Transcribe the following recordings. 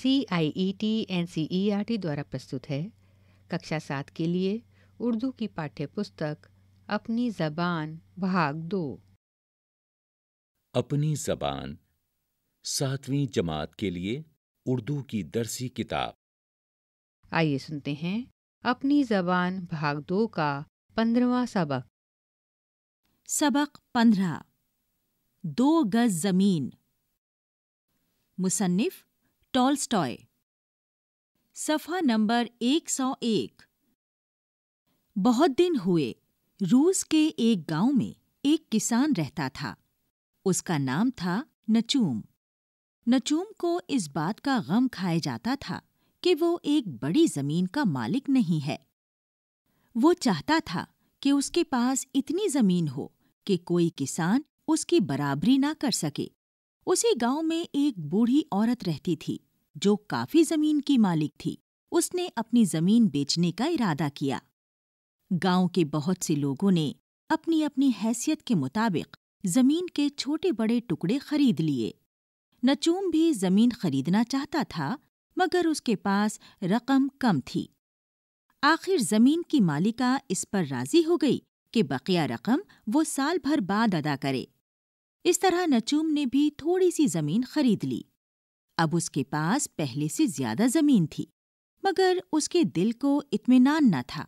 C I E T N C E R T द्वारा प्रस्तुत है कक्षा सात के लिए उर्दू की पाठ्य पुस्तक अपनी जबान भाग दो अपनी जबान सातवीं जमात के लिए उर्दू की दरसी किताब आइए सुनते हैं अपनी जबान भाग दो का पंद्रवा सबक सबक पंद्रह दो गज जमीन मुसन्फ़ टॉलस्टॉय सफा नंबर 101 बहुत दिन हुए रूस के एक गांव में एक किसान रहता था उसका नाम था नचूम नचूम को इस बात का गम खाए जाता था कि वो एक बड़ी जमीन का मालिक नहीं है वो चाहता था कि उसके पास इतनी जमीन हो कि कोई किसान उसकी बराबरी ना कर सके उसी गांव में एक बूढ़ी औरत रहती थी जो काफी जमीन की मालिक थी उसने अपनी जमीन बेचने का इरादा किया गांव के बहुत से लोगों ने अपनी अपनी हैसियत के मुताबिक जमीन के छोटे बड़े टुकड़े खरीद लिए नचूम भी जमीन खरीदना चाहता था मगर उसके पास रकम कम थी आखिर जमीन की मालिका इस पर राजी हो गई कि बकिया रकम वो साल भर बाद अदा करे इस तरह नचूम ने भी थोड़ी सी जमीन खरीद ली अब उसके पास पहले से ज्यादा जमीन थी मगर उसके दिल को इत्मीनान न था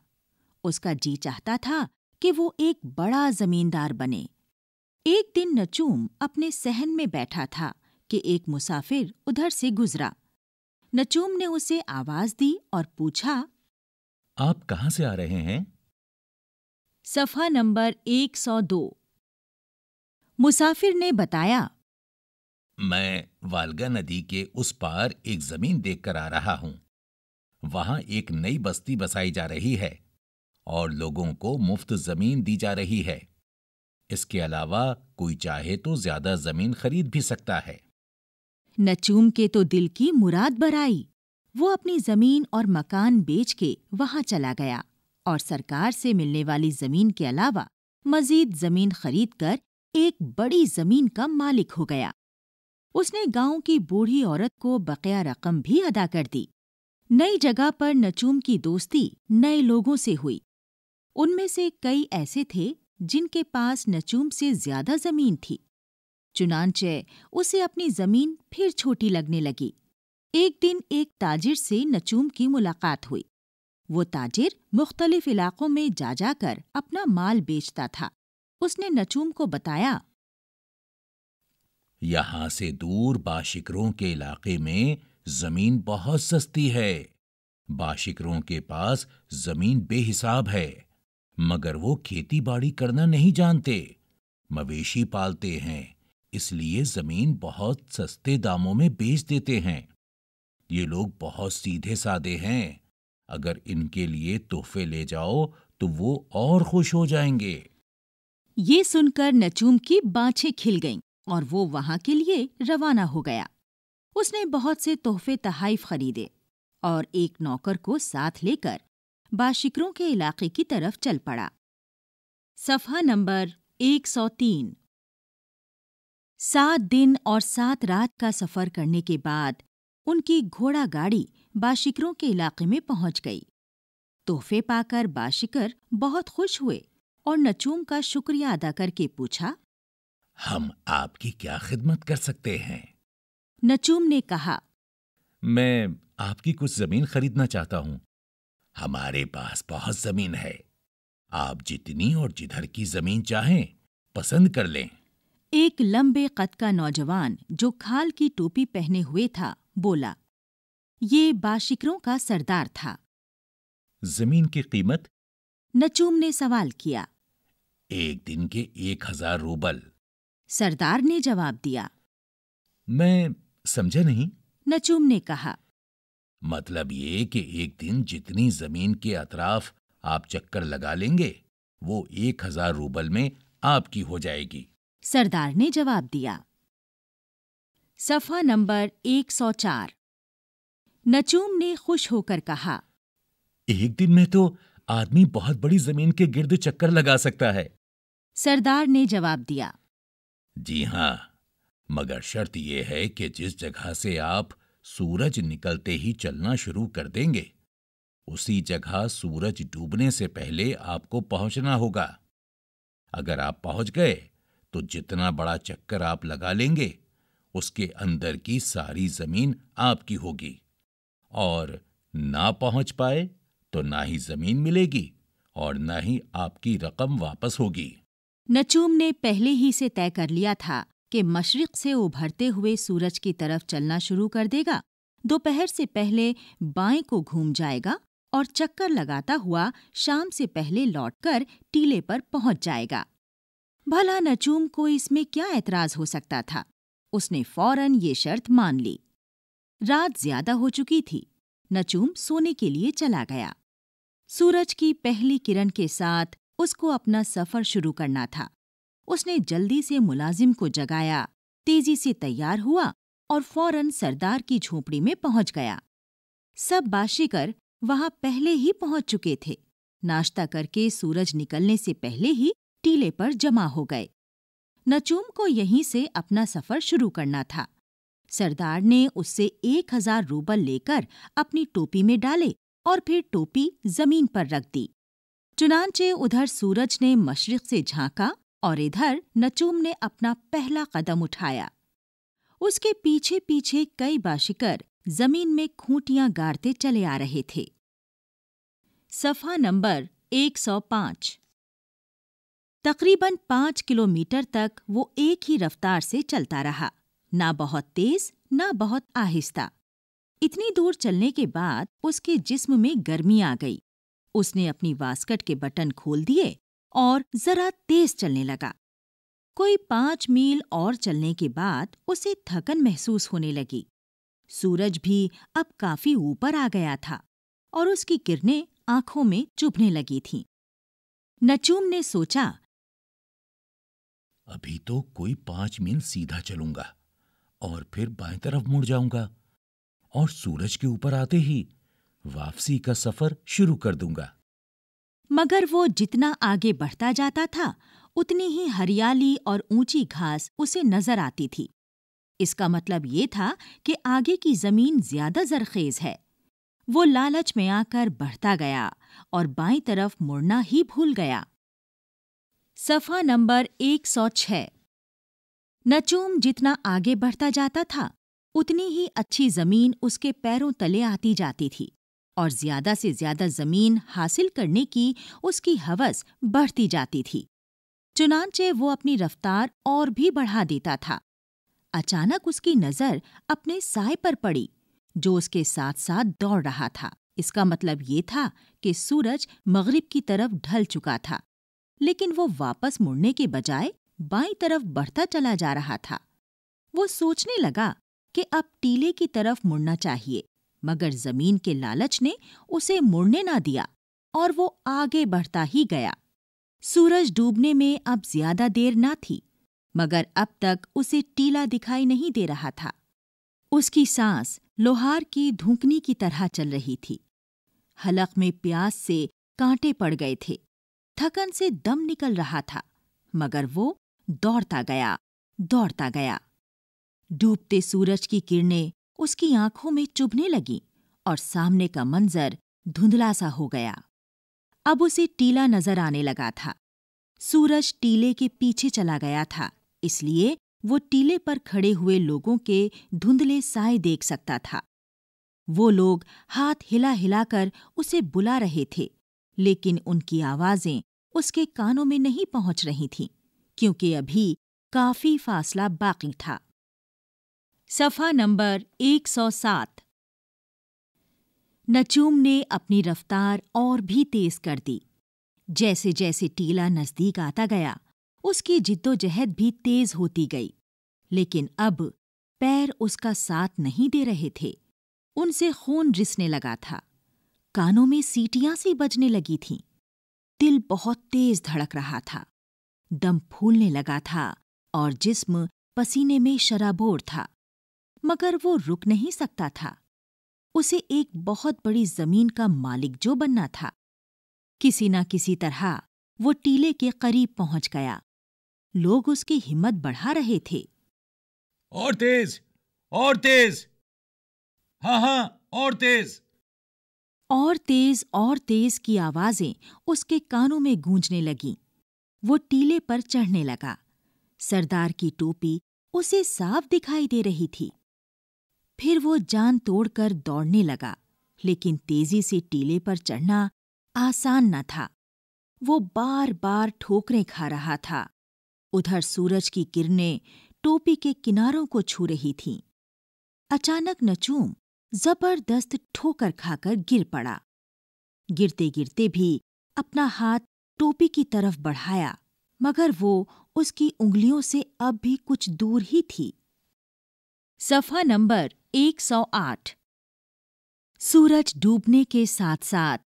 उसका जी चाहता था कि वो एक बड़ा जमींदार बने एक दिन नचूम अपने सहन में बैठा था कि एक मुसाफिर उधर से गुजरा नचूम ने उसे आवाज दी और पूछा आप कहाँ से आ रहे हैं सफा नंबर 102 मुसाफिर ने बताया मैं वालगा नदी के उस पार एक जमीन देखकर आ रहा हूं वहां एक नई बस्ती बसाई जा रही है और लोगों को मुफ्त जमीन दी जा रही है इसके अलावा कोई चाहे तो ज्यादा जमीन खरीद भी सकता है नचूम के तो दिल की मुराद बराई वो अपनी जमीन और मकान बेच के वहां चला गया और सरकार से मिलने वाली जमीन के अलावा मजीद जमीन खरीद कर एक बड़ी जमीन का मालिक हो गया उसने गांव की बूढ़ी औरत को बकाया रकम भी अदा कर दी नई जगह पर नचूम की दोस्ती नए लोगों से हुई उनमें से कई ऐसे थे जिनके पास नचूम से ज्यादा जमीन थी चुनानचे उसे अपनी जमीन फिर छोटी लगने लगी एक दिन एक ताजिर से नचूम की मुलाकात हुई वो ताजिर मुख्तलिफ इलाकों में जा जाकर अपना माल बेचता था उसने नचूम को बताया यहां से दूर बाशिकरों के इलाके में जमीन बहुत सस्ती है बाशिकरों के पास जमीन बेहिसाब है मगर वो खेती बाड़ी करना नहीं जानते मवेशी पालते हैं इसलिए जमीन बहुत सस्ते दामों में बेच देते हैं ये लोग बहुत सीधे साधे हैं अगर इनके लिए तोहफे ले जाओ तो वो और खुश हो जाएंगे ये सुनकर नचूम की बाँछें खिल गईं और वो वहां के लिए रवाना हो गया उसने बहुत से तोहफे तहाइफ खरीदे और एक नौकर को साथ लेकर बाशिकरों के इलाके की तरफ चल पड़ा सफा नंबर 103 सात दिन और सात रात का सफर करने के बाद उनकी घोड़ा गाड़ी बाशिकरों के इलाके में पहुंच गई तोहफे पाकर बाशिकर बहुत खुश हुए और नचूम का शुक्रिया अदा करके पूछा हम आपकी क्या खिदमत कर सकते हैं नचूम ने कहा मैं आपकी कुछ जमीन खरीदना चाहता हूँ हमारे पास बहुत जमीन है आप जितनी और जिधर की जमीन चाहें पसंद कर लें एक लंबे कद का नौजवान जो खाल की टोपी पहने हुए था बोला ये बाशिकरों का सरदार था जमीन की कीमत नचूम ने सवाल किया एक दिन के एक हजार रूबल सरदार ने जवाब दिया मैं समझा नहीं नचूम ने कहा मतलब ये कि एक दिन जितनी जमीन के अतराफ आप चक्कर लगा लेंगे वो एक हजार रूबल में आपकी हो जाएगी सरदार ने जवाब दिया सफा नंबर 104 नचूम ने खुश होकर कहा एक दिन में तो आदमी बहुत बड़ी जमीन के गिर्द चक्कर लगा सकता है सरदार ने जवाब दिया जी हाँ मगर शर्त यह है कि जिस जगह से आप सूरज निकलते ही चलना शुरू कर देंगे उसी जगह सूरज डूबने से पहले आपको पहुंचना होगा अगर आप पहुंच गए तो जितना बड़ा चक्कर आप लगा लेंगे उसके अंदर की सारी जमीन आपकी होगी और ना पहुंच पाए तो ना ही जमीन मिलेगी और ना ही आपकी रकम वापस होगी नचूम ने पहले ही से तय कर लिया था कि मशरक से उभरते हुए सूरज की तरफ चलना शुरू कर देगा दोपहर से पहले बाएं को घूम जाएगा और चक्कर लगाता हुआ शाम से पहले लौटकर टीले पर पहुंच जाएगा भला नचूम को इसमें क्या ऐतराज हो सकता था उसने फौरन ये शर्त मान ली रात ज्यादा हो चुकी थी नचूम सोने के लिए चला गया सूरज की पहली किरण के साथ उसको अपना सफर शुरू करना था उसने जल्दी से मुलाजिम को जगाया तेजी से तैयार हुआ और फौरन सरदार की झोपड़ी में पहुंच गया सब बाशीकर वहां पहले ही पहुंच चुके थे नाश्ता करके सूरज निकलने से पहले ही टीले पर जमा हो गए नचूम को यहीं से अपना सफर शुरू करना था सरदार ने उससे एक हजार रूबल लेकर अपनी टोपी में डाले और फिर टोपी जमीन पर रख दी चुनाचे उधर सूरज ने मशरक से झांका और इधर नचूम ने अपना पहला कदम उठाया उसके पीछे पीछे कई बाशिकर जमीन में खूंटियां गाड़ते चले आ रहे थे सफा नंबर 105 तकरीबन पांच किलोमीटर तक वो एक ही रफ्तार से चलता रहा ना बहुत तेज ना बहुत आहिस्ता इतनी दूर चलने के बाद उसके जिस्म में गर्मी आ गई उसने अपनी वास्कट के बटन खोल दिए और जरा तेज चलने लगा कोई पांच मील और चलने के बाद उसे थकन महसूस होने लगी सूरज भी अब काफी ऊपर आ गया था और उसकी किरणें आंखों में चुभने लगी थीं। नचूम ने सोचा अभी तो कोई पांच मील सीधा चलूंगा और फिर बाएं तरफ मुड़ जाऊंगा और सूरज के ऊपर आते ही वापसी का सफर शुरू कर दूंगा मगर वो जितना आगे बढ़ता जाता था उतनी ही हरियाली और ऊंची घास उसे नजर आती थी इसका मतलब ये था कि आगे की जमीन ज्यादा जरखेज है वो लालच में आकर बढ़ता गया और बाई तरफ मुड़ना ही भूल गया सफा नंबर 106 नचूम जितना आगे बढ़ता जाता था उतनी ही अच्छी जमीन उसके पैरों तले आती जाती थी और ज्यादा से ज्यादा जमीन हासिल करने की उसकी हवस बढ़ती जाती थी चुनाचे वो अपनी रफ्तार और भी बढ़ा देता था अचानक उसकी नजर अपने साय पर पड़ी जो उसके साथ साथ दौड़ रहा था इसका मतलब ये था कि सूरज मगरिब की तरफ ढल चुका था लेकिन वो वापस मुड़ने के बजाय बाई तरफ बढ़ता चला जा रहा था वो सोचने लगा कि अब टीले की तरफ मुड़ना चाहिए मगर जमीन के लालच ने उसे मुड़ने ना दिया और वो आगे बढ़ता ही गया सूरज डूबने में अब ज्यादा देर ना थी मगर अब तक उसे टीला दिखाई नहीं दे रहा था उसकी सांस लोहार की धूकनी की तरह चल रही थी हलक में प्यास से कांटे पड़ गए थे थकन से दम निकल रहा था मगर वो दौड़ता गया दौड़ता गया डूबते सूरज की किरणें उसकी आंखों में चुभने लगी और सामने का मंजर धुंधला सा हो गया अब उसे टीला नजर आने लगा था सूरज टीले के पीछे चला गया था इसलिए वो टीले पर खड़े हुए लोगों के धुंधले साय देख सकता था वो लोग हाथ हिला हिलाकर उसे बुला रहे थे लेकिन उनकी आवाजें उसके कानों में नहीं पहुंच रही थीं क्योंकि अभी काफी फासला बाकी था सफा नंबर 107 नचूम ने अपनी रफ्तार और भी तेज कर दी जैसे जैसे टीला नजदीक आता गया उसकी जिद्दोजहद भी तेज होती गई लेकिन अब पैर उसका साथ नहीं दे रहे थे उनसे खून रिसने लगा था कानों में सीटियां सी बजने लगी थीं दिल बहुत तेज धड़क रहा था दम फूलने लगा था और जिस्म पसीने में शराबोर था मगर वो रुक नहीं सकता था उसे एक बहुत बड़ी जमीन का मालिक जो बनना था किसी ना किसी तरह वो टीले के करीब पहुंच गया लोग उसकी हिम्मत बढ़ा रहे थे और तेज और तेज हाँ हाँ और तेज और तेज और तेज की आवाजें उसके कानों में गूंजने लगीं वो टीले पर चढ़ने लगा सरदार की टोपी उसे साफ दिखाई दे रही थी फिर वो जान तोड़कर दौड़ने लगा लेकिन तेजी से टीले पर चढ़ना आसान न था वो बार बार ठोकरें खा रहा था उधर सूरज की किरणें टोपी के किनारों को छू रही थीं अचानक नचूम जबरदस्त ठोकर खाकर गिर पड़ा गिरते गिरते भी अपना हाथ टोपी की तरफ बढ़ाया मगर वो उसकी उंगलियों से अब भी कुछ दूर ही थी सफा नंबर 108 सूरज डूबने के साथ साथ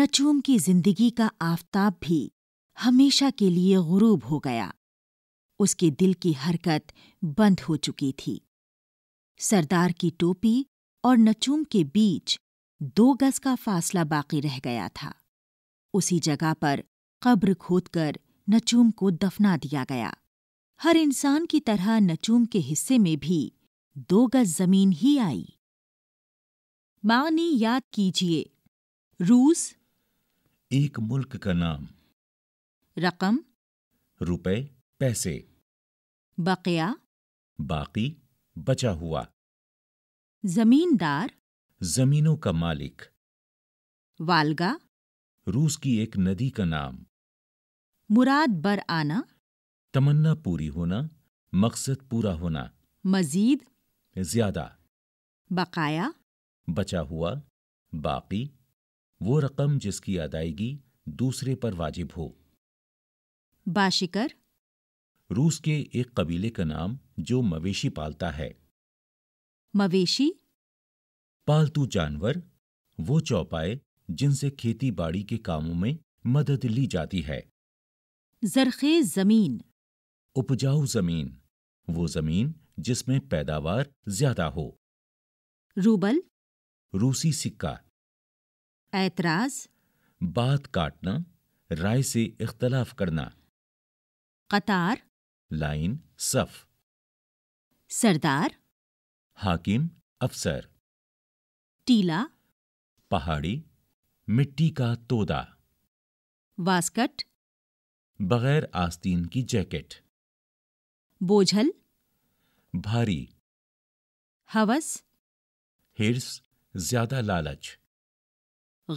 नचूम की जिंदगी का आफताब भी हमेशा के लिए गुरूब हो गया उसके दिल की हरकत बंद हो चुकी थी सरदार की टोपी और नचूम के बीच दो गज का फासला बाकी रह गया था उसी जगह पर कब्र खोदकर नचूम को दफना दिया गया हर इंसान की तरह नचूम के हिस्से में भी दो गज जमीन ही आई मानी याद कीजिए रूस एक मुल्क का नाम रकम रुपए पैसे बकया बाकी बचा हुआ जमींदार जमीनों का मालिक वालगा रूस की एक नदी का नाम मुराद बर आना तमन्ना पूरी होना मकसद पूरा होना मजीद ज़्यादा बकाया बचा हुआ बाकी वो रकम जिसकी अदायगी दूसरे पर वाजिब हो बाशिकर रूस के एक कबीले का नाम जो मवेशी पालता है मवेशी पालतू जानवर वो चौपाए जिनसे खेती बाड़ी के कामों में मदद ली जाती है जरखेज जमीन उपजाऊ जमीन वो जमीन जिसमें पैदावार ज्यादा हो रूबल रूसी सिक्का ऐतराज बात काटना राय से इख्तलाफ करना कतार लाइन सफ सरदार हाकिम अफसर टीला पहाड़ी मिट्टी का तोदा वास्कट बगैर आस्तीन की जैकेट बोझल भारी हवस हिर्स ज्यादा लालच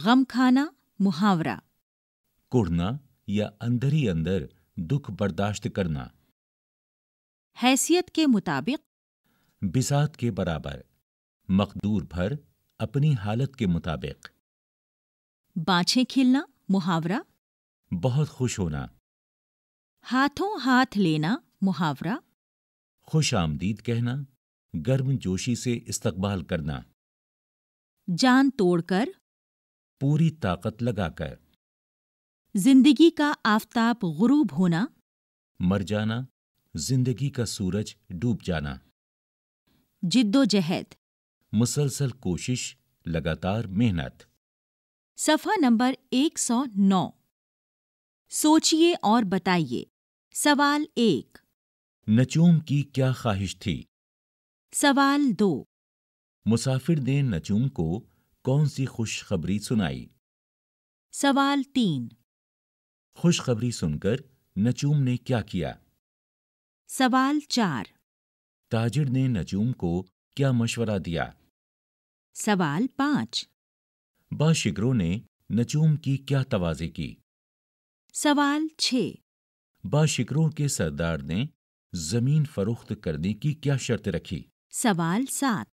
गम खाना मुहावरा कुड़ना या अंदर ही अंदर दुख बर्दाश्त करना हैसियत के मुताबिक बिसात के बराबर मकदूर भर अपनी हालत के मुताबिक बाछे खिलना मुहावरा बहुत खुश होना हाथों हाथ लेना मुहावरा खुश आमदीद कहना गर्म जोशी से इस्तकबाल करना जान तोड़कर पूरी ताकत लगाकर जिंदगी का आफताब गुरूब होना मर जाना जिंदगी का सूरज डूब जाना जिद्दोजहद मुसलसल कोशिश लगातार मेहनत सफा नंबर 109 सोचिए और बताइए सवाल एक नचूम की क्या ख्वाहिश थी सवाल दो मुसाफिर ने नचूम को कौन सी खुशखबरी सुनाई सवाल तीन खुशखबरी सुनकर नचूम ने क्या किया सवाल चार ताजिर ने नचूम को क्या मशवरा दिया सवाल पाँच बाशिकरों ने नचूम की क्या तवाजे की सवाल छ बाशिकरों के सरदार ने जमीन फरोख्त करने की क्या शर्त रखी सवाल सात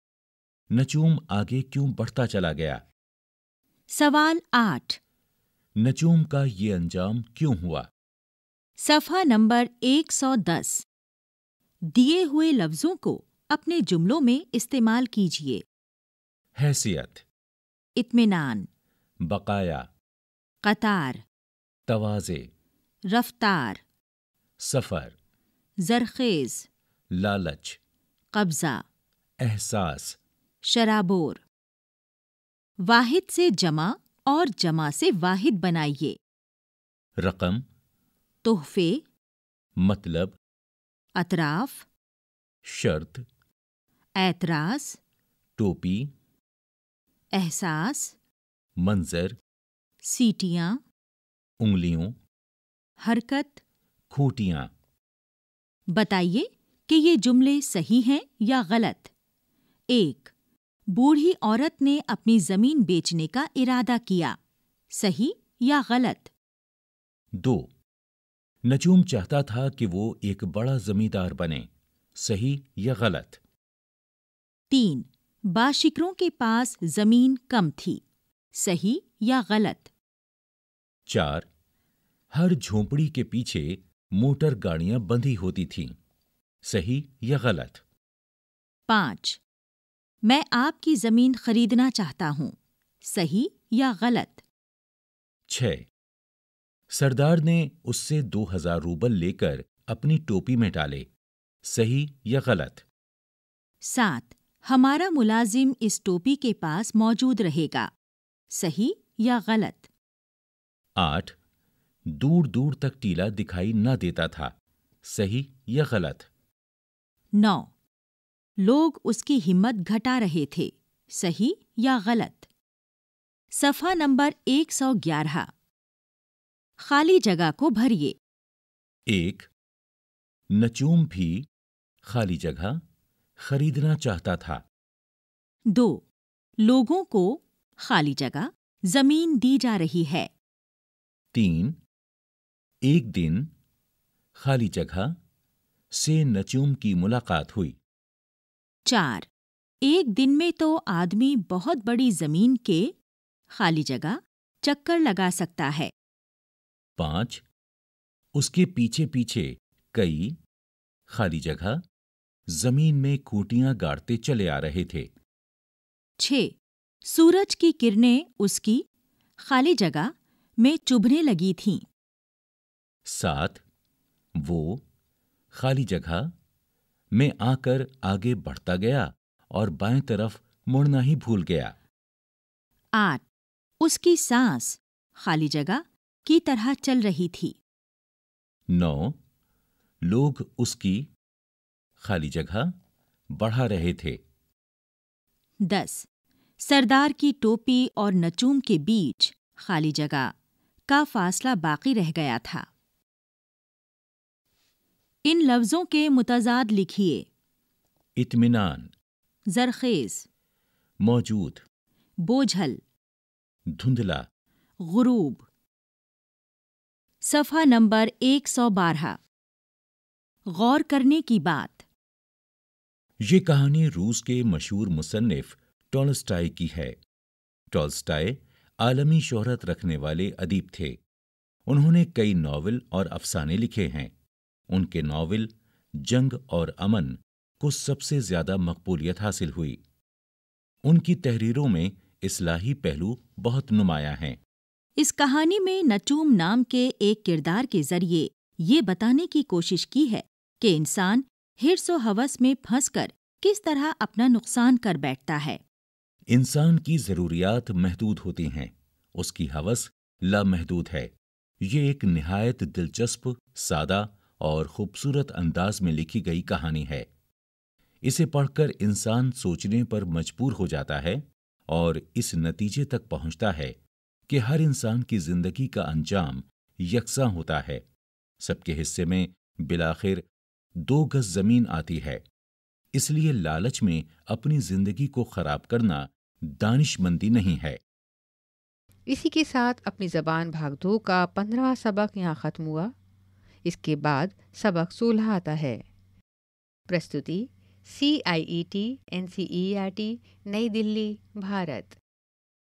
नचूम आगे क्यों बढ़ता चला गया सवाल आठ नचूम का ये अंजाम क्यों हुआ सफा नंबर 110 दिए हुए लफ्जों को अपने जुमलों में इस्तेमाल कीजिए हैसियत इतमान बकाया कतार तवाजे रफ्तार सफर जरखेज लालच कब्जा एहसास शराबोर वाहिद से जमा और जमा से वाहिद बनाइए रकम तोहफे मतलब अतराफ शर्त ऐतराज टोपी एहसास मंजर सीटियाँ उंगलियों हरकत खूटियाँ बताइए कि ये जुमले सही हैं या गलत एक बूढ़ी औरत ने अपनी जमीन बेचने का इरादा किया सही या गलत दो नजूम चाहता था कि वो एक बड़ा जमींदार बने सही या गलत तीन बाशिकरों के पास जमीन कम थी सही या गलत चार हर झोंपड़ी के पीछे मोटर गाड़ियां बंधी होती थीं सही या गलत पांच मैं आपकी जमीन खरीदना चाहता हूँ सही या गलत छ सरदार ने उससे दो हजार रूबल लेकर अपनी टोपी में डाले सही या गलत सात हमारा मुलाजिम इस टोपी के पास मौजूद रहेगा सही या गलत आठ दूर दूर तक टीला दिखाई न देता था सही या गलत नौ लोग उसकी हिम्मत घटा रहे थे सही या गलत सफा नंबर एक सौ ग्यारह खाली जगह को भरिए एक नचूम भी खाली जगह खरीदना चाहता था दो लोगों को खाली जगह जमीन दी जा रही है तीन एक दिन खाली जगह से नचूम की मुलाकात हुई चार एक दिन में तो आदमी बहुत बड़ी जमीन के खाली जगह चक्कर लगा सकता है पांच उसके पीछे पीछे कई खाली जगह जमीन में कोटियां गाड़ते चले आ रहे थे छ सूरज की किरणें उसकी खाली जगह में चुभने लगी थीं। साथ वो खाली जगह में आकर आगे बढ़ता गया और बाएं तरफ मुड़ना ही भूल गया आठ उसकी सांस खाली जगह की तरह चल रही थी नौ लोग उसकी खाली जगह बढ़ा रहे थे दस सरदार की टोपी और नचूम के बीच खाली जगह का फासला बाकी रह गया था इन लफ्ज़ों के मुतजाद लिखिए इतमान जरखेज मौजूद बोझल धुंधला गुरूब सफ़ा नंबर एक सौ बारह गौर करने की बात ये कहानी रूस के मशहूर मुसन्फ टॉलस्टाई की है टॉलस्टाई आलमी शोहरत रखने वाले अदीब थे उन्होंने कई नावल और अफसाने लिखे हैं उनके नावल जंग और अमन को सबसे ज्यादा मकबूलियत हासिल हुई उनकी तहरीरों में इसलाही पहलू बहुत नुमाया हैं इस कहानी में नचूम नाम के एक किरदार के जरिए ये बताने की कोशिश की है कि इंसान हिरसो हवस में फंसकर किस तरह अपना नुकसान कर बैठता है इंसान की जरूरियात महदूद होती हैं उसकी हवस लामहदूद है ये एक नहायत दिलचस्प सादा और खूबसूरत अंदाज में लिखी गई कहानी है इसे पढ़कर इंसान सोचने पर मजबूर हो जाता है और इस नतीजे तक पहुंचता है कि हर इंसान की जिंदगी का अंजाम यकसा होता है सबके हिस्से में बिलाखिर दो गज जमीन आती है इसलिए लालच में अपनी जिंदगी को खराब करना दानिशमंदी नहीं है इसी के साथ अपनी जबान भाग दो का पंद्रह सबक यहाँ ख़त्म हुआ इसके बाद सबक सोलह आता है प्रस्तुति C I E T N C E R T New Delhi Bharat